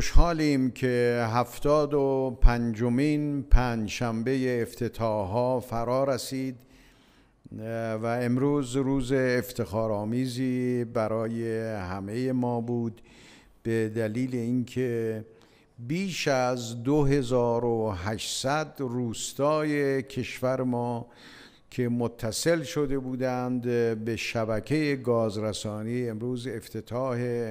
خوشحالیم که هفتاد و پنجمین پنجشنبه افتتاحها فرا رسید و امروز روز افتخارآمیزی برای همه ما بود به دلیل اینکه بیش از 2800 روستای کشور ما که متصل شده بودند به شبکه گازرسانی امروز افتتاح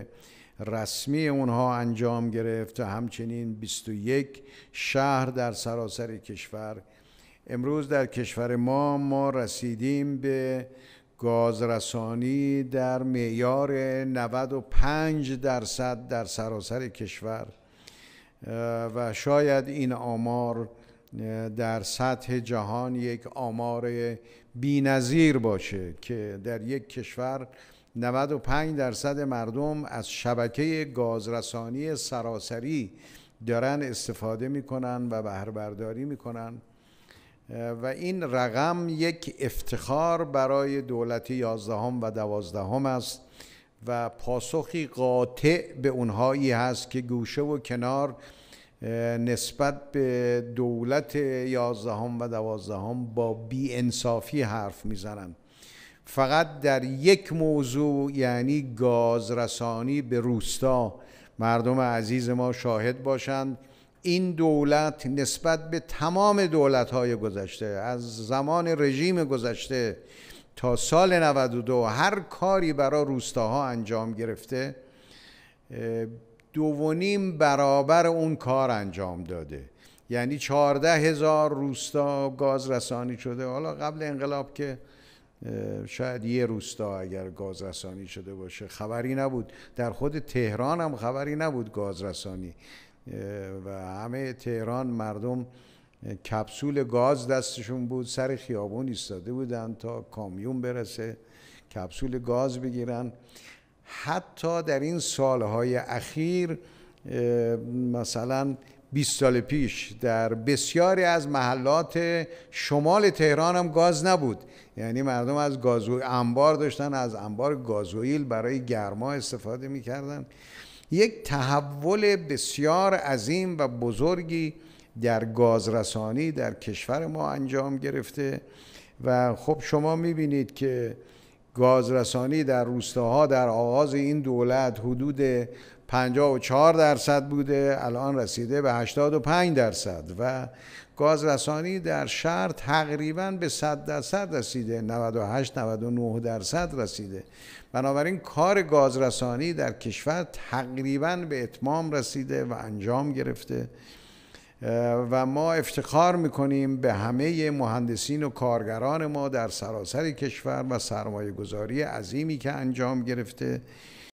رسمی اونها انجام گرفت و همچنین 21 شهر در سراسر کشور امروز در کشور ما ما رسیدیم به گازرسانی در معیار 95 درصد در سراسر کشور و شاید این آمار در سطح جهان یک آمار بینظیر باشه که در یک کشور 95 درصد مردم از شبکه گازرسانی سراسری دارن استفاده میکنن و بهره برداری میکنن و این رقم یک افتخار برای دولت هم و دوازدهم است و پاسخی قاطع به اونهایی هست که گوشه و کنار نسبت به دولت هم و دوازدهم با بی انصافی حرف میزنند فقط در یک موضوع یعنی گازرسانی به روستا مردم عزیز ما شاهد باشند این دولت نسبت به تمام دولت‌های گذشته از زمان رژیم گذشته تا سال 92 هر کاری برای روستاها انجام گرفته دوونیم برابر اون کار انجام داده یعنی چهارده هزار روستا گاز رسانی شده حالا قبل انقلاب که شاید یه روستا اگر گازرسانی شده باشه خبری نبود در خود تهران هم خبری نبود گازرسانی و همه تهران مردم کپسول گاز دستشون بود سر خیابون ایستاده بودن تا کامیون برسه کپسول گاز بگیرن حتی در این سالهای اخیر مثلا 20 سال پیش در بسیاری از محلات شمال تهران هم گاز نبود یعنی مردم از گازو انبار داشتن از انبار گازوئیل برای گرما استفاده میکردن یک تحول بسیار عظیم و بزرگی در گازرسانی در کشور ما انجام گرفته و خب شما میبینید که گازرسانی در روستاها در آغاز این دولت حدود 54 درصد بوده الان رسیده به 85 درصد و گازرسانی در شهر تقریبا به 100 درصد رسیده 98 99 درصد رسیده بنابراین کار گازرسانی در کشور تقریبا به اتمام رسیده و انجام گرفته و ما افتخار میکنیم به همه مهندسین و کارگران ما در سراسر کشور و سرمایه گذاری عظیمی که انجام گرفته